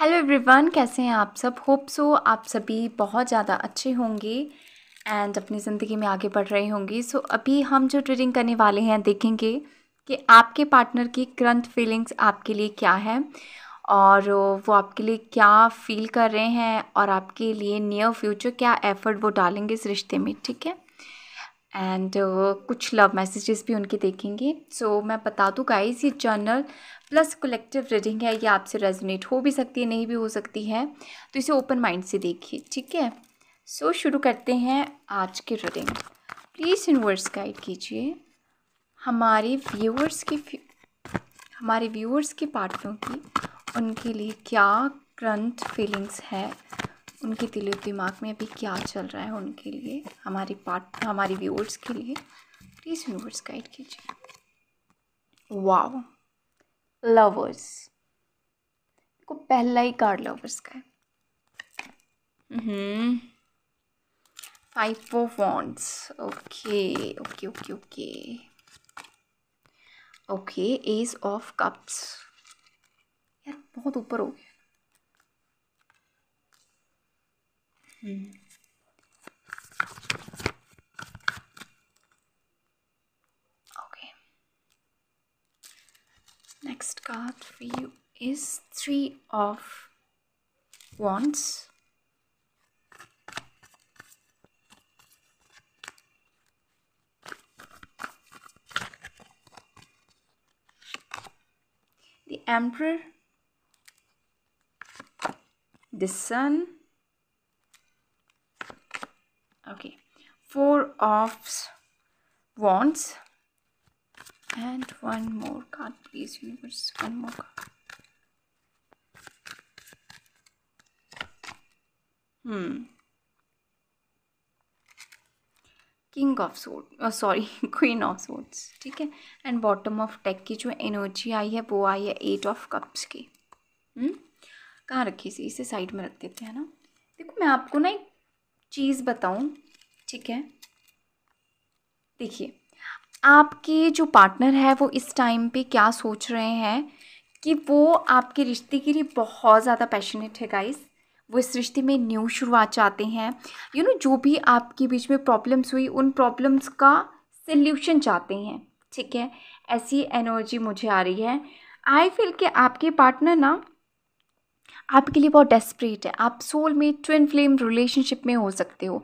Hello everyone कैसे हैं आप सब होप सो आप सभी बहुत ज़्यादा अच्छे होंगे एंड अपनी ज़िंदगी में आगे बढ़ रहे होंगे सो so, अभी हम जो ट्रेडिंग करने वाले हैं देखेंगे कि आपके पार्टनर की करंट फीलिंग्स आपके लिए क्या है और वो आपके लिए क्या फील कर रहे हैं और आपके लिए नियर फ्यूचर क्या एफर्ट वो डालेंगे इस रिश्ते में ठीक है एंड uh, कुछ लव मैसेजेस भी उनके देखेंगे सो so, मैं बता दूँ गाइज ये जर्नल प्लस कलेक्टिव रीडिंग है ये आपसे रेजोनेट हो भी सकती है नहीं भी हो सकती है तो इसे ओपन माइंड से देखिए ठीक है सो so, शुरू करते हैं आज की रीडिंग प्लीज़ यूनिवर्स गाइड कीजिए हमारे व्यूअर्स के हमारे व्यूअर्स के पार्टियों की उनके लिए क्या करंट फीलिंग्स है उनके दिल दिमाग में अभी क्या चल रहा है उनके लिए हमारी पार्ट हमारी व्यूअर्स के लिए प्लीज़ व्यूअर्स गाइड कीजिए वाव लवर्स को पहला ही कार्ड लवर्स का है five of wands okay okay okay okay okay ace of cups यार बहुत ऊपर हो गया Hmm. Okay. Next card for you is Three of Wands. The Emperor, the Sun, okay four of wands and one more card please universe one more card hmm king of swords sorry queen of swords ठीक है and bottom of deck की जो energy आई है वो आई है eight of cups की hmm? कहाँ रखी थी इसे साइड में रख देते हैं ना देखो मैं आपको ना एक चीज़ बताऊँ ठीक है देखिए आपके जो पार्टनर है वो इस टाइम पे क्या सोच रहे हैं कि वो आपके रिश्ते के लिए बहुत ज़्यादा पैशनेट है गाइस वो इस रिश्ते में न्यू शुरुआत चाहते हैं यू नो जो भी आपके बीच में प्रॉब्लम्स हुई उन प्रॉब्लम्स का सल्यूशन चाहते हैं ठीक है ऐसी एनर्जी मुझे आ रही है आई फील कि आपके पार्टनर ना आपके लिए बहुत डेस्परेट है आप सोल में ट्विन फ्लेम रिलेशनशिप में हो सकते हो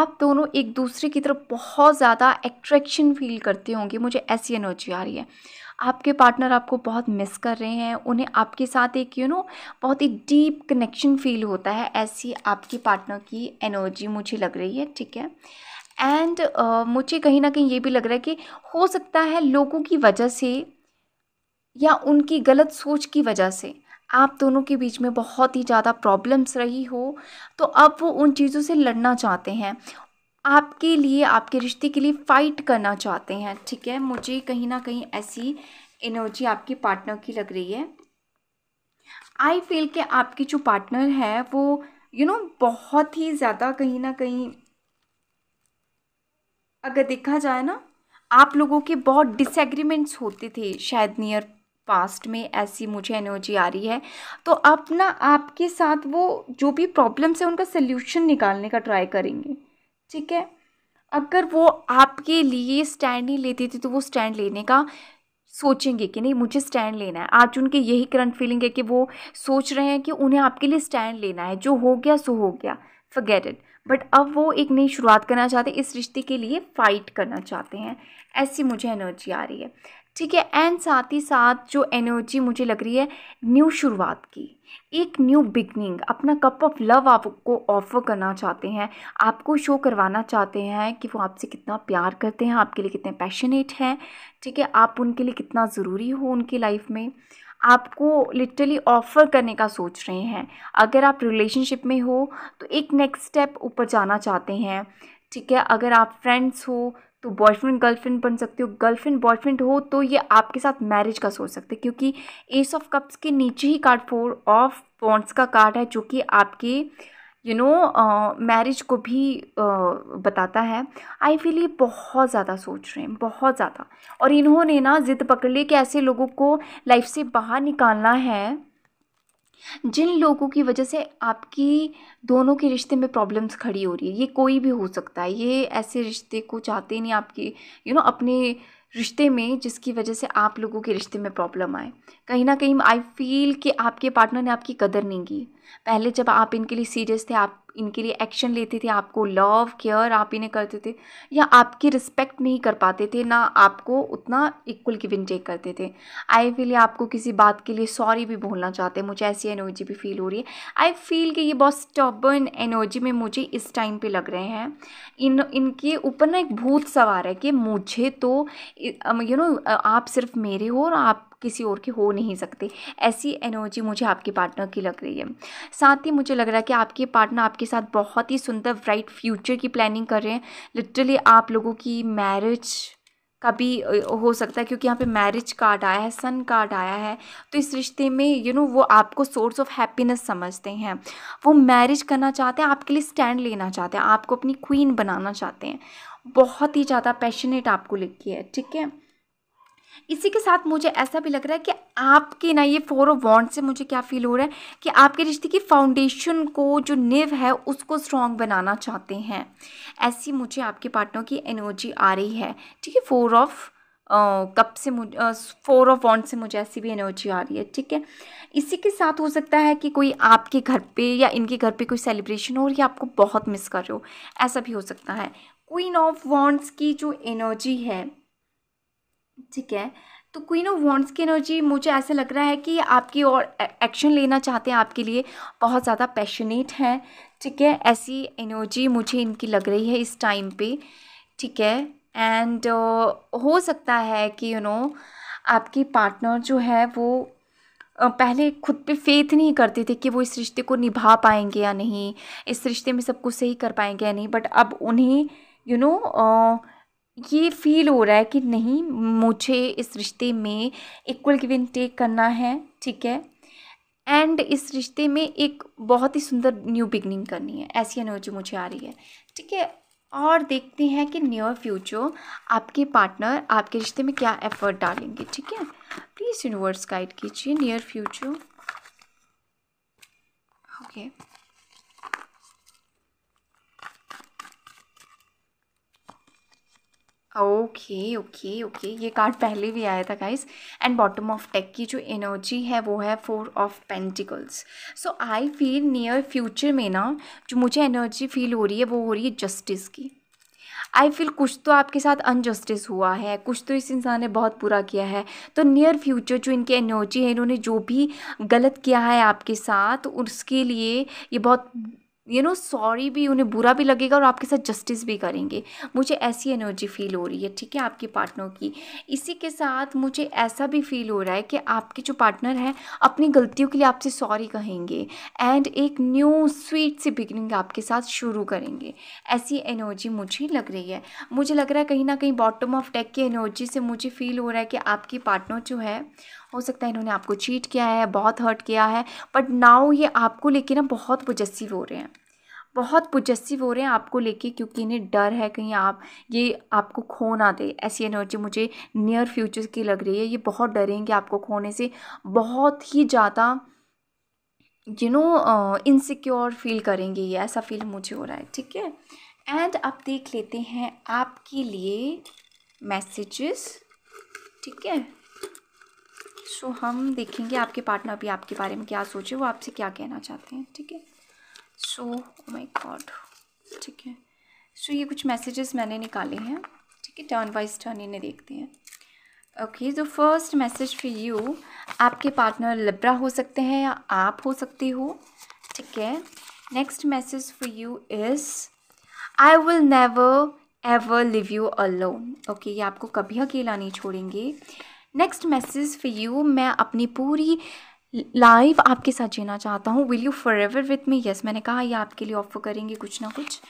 आप दोनों एक दूसरे की तरफ बहुत ज़्यादा एट्रैक्शन फील करते होंगे मुझे ऐसी एनर्जी आ रही है आपके पार्टनर आपको बहुत मिस कर रहे हैं उन्हें आपके साथ एक यू you नो know, बहुत ही डीप कनेक्शन फील होता है ऐसी आपकी पार्टनर की एनर्जी मुझे लग रही है ठीक है एंड uh, मुझे कहीं ना कहीं ये भी लग रहा है कि हो सकता है लोगों की वजह से या उनकी गलत सोच की वजह से आप दोनों के बीच में बहुत ही ज़्यादा प्रॉब्लम्स रही हो तो अब वो उन चीज़ों से लड़ना चाहते हैं आपके लिए आपके रिश्ते के लिए फ़ाइट करना चाहते हैं ठीक है मुझे कहीं ना कहीं ऐसी एनर्जी आपके पार्टनर की लग रही है आई फील के आपके जो पार्टनर है वो यू you नो know, बहुत ही ज़्यादा कहीं ना कहीं अगर देखा जाए ना आप लोगों के बहुत डिसएग्रीमेंट्स होते थे शायद नियर पास्ट में ऐसी मुझे एनर्जी आ रही है तो अपना आपके साथ वो जो भी प्रॉब्लम्स है उनका सल्यूशन निकालने का ट्राई करेंगे ठीक है अगर वो आपके लिए स्टैंड नहीं लेती थी तो वो स्टैंड लेने का सोचेंगे कि नहीं मुझे स्टैंड लेना है आज उनके यही करंट फीलिंग है कि वो सोच रहे हैं कि उन्हें आपके लिए स्टैंड लेना है जो हो गया सो हो गया फॉरगेट इट बट अब वो एक नई शुरुआत करना चाहते हैं इस रिश्ते के लिए फ़ाइट करना चाहते हैं ऐसी मुझे एनर्जी आ रही है ठीक है एंड साथ ही साथ जो एनर्जी मुझे लग रही है न्यू शुरुआत की एक न्यू बिगनिंग अपना कप ऑफ लव आपको ऑफ़र करना चाहते हैं आपको शो करवाना चाहते हैं कि वो आपसे कितना प्यार करते हैं आपके लिए कितने पैशनेट हैं ठीक है आप उनके लिए कितना ज़रूरी हो उनकी लाइफ में आपको लिटरली ऑफ़र करने का सोच रहे हैं अगर आप रिलेशनशिप में हो तो एक नेक्स्ट स्टेप ऊपर जाना चाहते हैं ठीक है अगर आप फ्रेंड्स हो तो बॉयफ्रेंड गर्लफ्रेंड बन सकते हो गर्लफ्रेंड बॉयफ्रेंड हो तो ये आपके साथ मैरिज का सोच सकते हैं क्योंकि एस ऑफ कप्स के नीचे ही कार्ड फोर ऑफ पॉन्ट्स का कार्ड है जो कि आपके यू नो मैरिज को भी uh, बताता है आई फील ये बहुत ज़्यादा सोच रहे हैं बहुत ज़्यादा और इन्होंने ना ज़िद पकड़ ली कि ऐसे लोगों को लाइफ से बाहर निकालना है जिन लोगों की वजह से आपकी दोनों के रिश्ते में प्रॉब्लम्स खड़ी हो रही है ये कोई भी हो सकता है ये ऐसे रिश्ते को चाहते नहीं आपके यू you नो know, अपने रिश्ते में जिसकी वजह से आप लोगों के रिश्ते में प्रॉब्लम आए कहीं ना कहीं आई फील कि आपके पार्टनर ने आपकी कदर नहीं की पहले जब आप इनके लिए सीरियस थे आप इनके लिए एक्शन लेते थे आपको लव केयर आप इन्हें करते थे या आपकी रिस्पेक्ट नहीं कर पाते थे ना आपको उतना इक्वल की विन टेक करते थे आई फील आपको किसी बात के लिए सॉरी भी बोलना चाहते हैं मुझे ऐसी एनर्जी भी फील हो रही है आई फील कि ये बहुत स्टबर्न एनर्जी में मुझे इस टाइम पे लग रहे हैं इन इनके ऊपर ना एक भूत सवार है कि मुझे तो यू नो know, आप सिर्फ मेरे हो और आप किसी और के हो नहीं सकते ऐसी एनर्जी मुझे आपके पार्टनर की लग रही है साथ ही मुझे लग रहा है कि आपके पार्टनर आपके साथ बहुत ही सुंदर ब्राइट फ्यूचर की प्लानिंग कर रहे हैं लिटरली आप लोगों की मैरिज का भी हो सकता है क्योंकि यहाँ पे मैरिज कार्ड आया है सन कार्ड आया है तो इस रिश्ते में यू you नो know, वो आपको सोर्स ऑफ हैप्पीनेस समझते हैं वो मैरिज करना चाहते हैं आपके लिए स्टैंड लेना चाहते हैं आपको अपनी क्वीन बनाना चाहते हैं बहुत ही ज़्यादा पैशनेट आपको लिखी है ठीक है इसी के साथ मुझे ऐसा भी लग रहा है कि आपके ना ये फोर ऑफ वॉन्ट से मुझे क्या फील हो रहा है कि आपके रिश्ते की फाउंडेशन को जो निव है उसको स्ट्रॉन्ग बनाना चाहते हैं ऐसी मुझे आपके पार्टनर की एनर्जी आ रही है ठीक है फोर ऑफ कप से मुझे फोर ऑफ वॉन्ट से मुझे ऐसी भी एनर्जी आ रही है ठीक है इसी के साथ हो सकता है कि कोई आपके घर पर या इनके घर पर कोई सेलिब्रेशन हो और आपको बहुत मिस कर रहे हो ऐसा भी हो सकता है क्वीन ऑफ वॉन्ट्स की जो एनर्जी है ठीक है तो क्वीन ऑफ वॉन्ट्स की एनर्जी मुझे ऐसा लग रहा है कि आपकी और एक्शन लेना चाहते हैं आपके लिए बहुत ज़्यादा पैशनेट हैं ठीक है ऐसी एनर्जी मुझे इनकी लग रही है इस टाइम पे ठीक है एंड uh, हो सकता है कि यू you नो know, आपकी पार्टनर जो है वो पहले खुद पे फेथ नहीं करते थे कि वो इस रिश्ते को निभा पाएंगे या नहीं इस रिश्ते में सब कुछ सही कर पाएंगे या नहीं बट अब उन्हें you you know know, uh, ये फील हो रहा है कि नहीं मुझे इस रिश्ते में इक्वल गिव एंड टेक करना है ठीक है एंड इस रिश्ते में एक बहुत ही सुंदर न्यू बिगनिंग करनी है ऐसी एनर्जी मुझे आ रही है ठीक है और देखते हैं कि नियर फ्यूचर आपके पार्टनर आपके रिश्ते में क्या एफर्ट डालेंगे ठीक है प्लीज़ यूनिवर्स गाइड कीजिए near future okay okay okay okay ये कार्ड पहले भी आया था guys and bottom of deck की जो एनर्जी है वो है four of pentacles so I feel near future में ना जो मुझे एनर्जी फील हो रही है वो हो रही है जस्टिस की आई फील कुछ तो आपके साथ अनजस्टिस हुआ है कुछ तो इस इंसान ने बहुत बुरा किया है तो नियर फ्यूचर जो इनकी एनर्जी है इन्होंने जो भी गलत किया है आपके साथ उसके लिए ये बहुत यू नो सॉरी भी उन्हें बुरा भी लगेगा और आपके साथ जस्टिस भी करेंगे मुझे ऐसी एनर्जी फील हो रही है ठीक है आपके पार्टनर की इसी के साथ मुझे ऐसा भी फील हो रहा है कि आपके जो पार्टनर हैं अपनी गलतियों के लिए आपसे सॉरी कहेंगे एंड एक न्यू स्वीट सी बिगनिंग आपके साथ शुरू करेंगे ऐसी एनर्जी मुझे लग रही है मुझे लग रहा है कहीं ना कहीं बॉटम ऑफ टेक की एनर्जी से मुझे फील हो रहा है कि आपकी पार्टनर जो है हो सकता है इन्होंने आपको चीट किया है बहुत हर्ट किया है बट नाउ ये आपको लेके ना बहुत पोजेसिव हो रहे हैं बहुत पोजेसिव हो रहे हैं आपको लेके क्योंकि इन्हें डर है कहीं आप ये आपको खो ना दे ऐसी एनर्जी मुझे नियर फ्यूचर की लग रही है ये बहुत डरेंगे आपको खोने से बहुत ही ज़्यादा यू नो इनसिक्योर फील करेंगे ये ऐसा फील मुझे हो रहा है ठीक है एंड अब देख लेते हैं आपके लिए मैसेजेस ठीक है सो so, हम देखेंगे आपके पार्टनर भी आपके बारे में क्या सोचे वो आपसे क्या कहना चाहते हैं ठीक है सो माई गॉड ठीक है सो ये कुछ मैसेजेस मैंने निकाले हैं ठीक है टर्न वाइज टर्न इन्हें देखते हैं ओके जो फर्स्ट मैसेज फॉर यू आपके पार्टनर लिब्रा हो सकते हैं या आप हो सकते हो ठीक है next message for you is I will never ever leave you alone okay ये आपको कभी अकेला नहीं छोड़ेंगे नेक्स्ट मैसेज फॉर यू मैं अपनी पूरी लाइव आपके साथ जीना चाहता हूँ will you forever with me yes मैंने कहा ये आपके लिए ऑफर करेंगे कुछ ना कुछ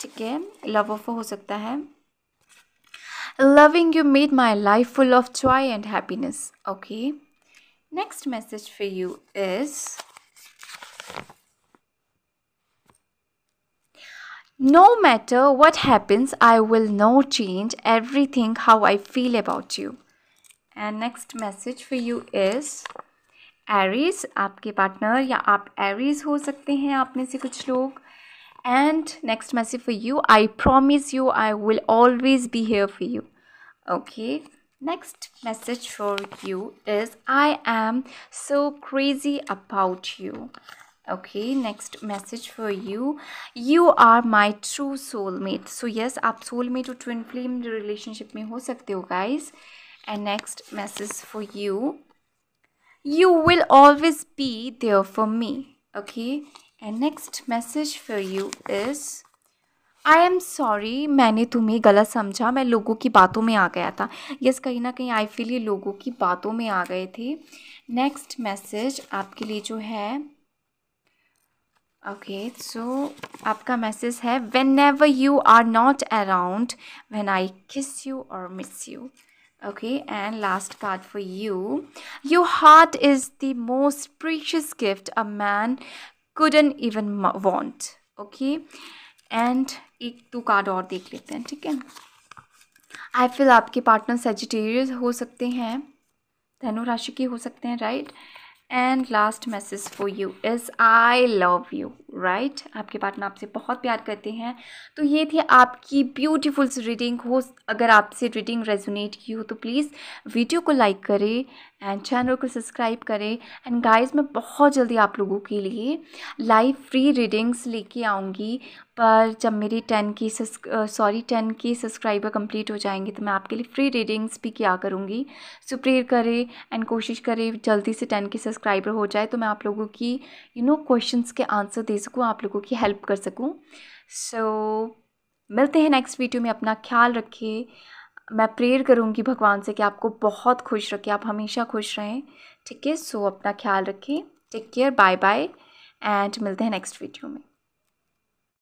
ठीक है लव ऑफर हो सकता है loving you made my life full of joy and happiness okay next message for you is No matter what happens, I will not change everything how I feel about you. And next message for you is Aries आपके partner या आप Aries हो सकते हैं आप में से कुछ लोग and next message for you I promise you I will always be here for you okay next message for you is I am so crazy about you okay next message for you you are my true soulmate so yes आप soulmate और twin flame relationship में हो सकते हो guys and next message for you you will always be there for me okay and next message for you is I am sorry मैंने तुम्हें गलत समझा मैं लोगों की बातों में आ गया था यस कहीं ना कहीं आई फील ये लोगों की बातों में आ गए थे नेक्स्ट मैसेज आपके लिए जो है ओके okay, सो so, आपका मैसेज है whenever you are not around when I kiss you और miss you okay and last card for you your heart is the most precious gift a man couldn't even want okay and ek two card aur dekh lete hain theek hai I feel आपके partner Sagittarius हो सकते हैं धनु राशि के हो सकते हैं right right? And last message for you is I love you right आपके पार्टनर आपसे बहुत प्यार करते हैं तो ये थी आपकी ब्यूटीफुल रीडिंग हो अगर आपसे रीडिंग रेजोनेट की हो तो प्लीज़ वीडियो को लाइक करें एंड चैनल को सब्सक्राइब करें एंड गाइस मैं बहुत जल्दी आप लोगों के लिए लाइव फ्री रीडिंग्स लेके आऊँगी पर जब मेरी ten K sorry ten K subscriber complete हो जाएंगे तो मैं आपके लिए फ्री रीडिंग्स भी किया करूँगी सो प्रेयर करें एंड कोशिश करें जल्दी से टेन की सब्सक्राइबर हो जाए तो मैं आप लोगों की यू नो क्वेश्चंस के आंसर दे सकूँ आप लोगों की हेल्प कर सकूँ सो so, मिलते हैं नेक्स्ट वीडियो में अपना ख्याल रखिए मैं प्रेयर करूँगी भगवान से कि आपको बहुत खुश रखें आप हमेशा खुश रहें ठीक है सो अपना ख्याल रखें take care bye bye and मिलते हैं नेक्स्ट वीडियो में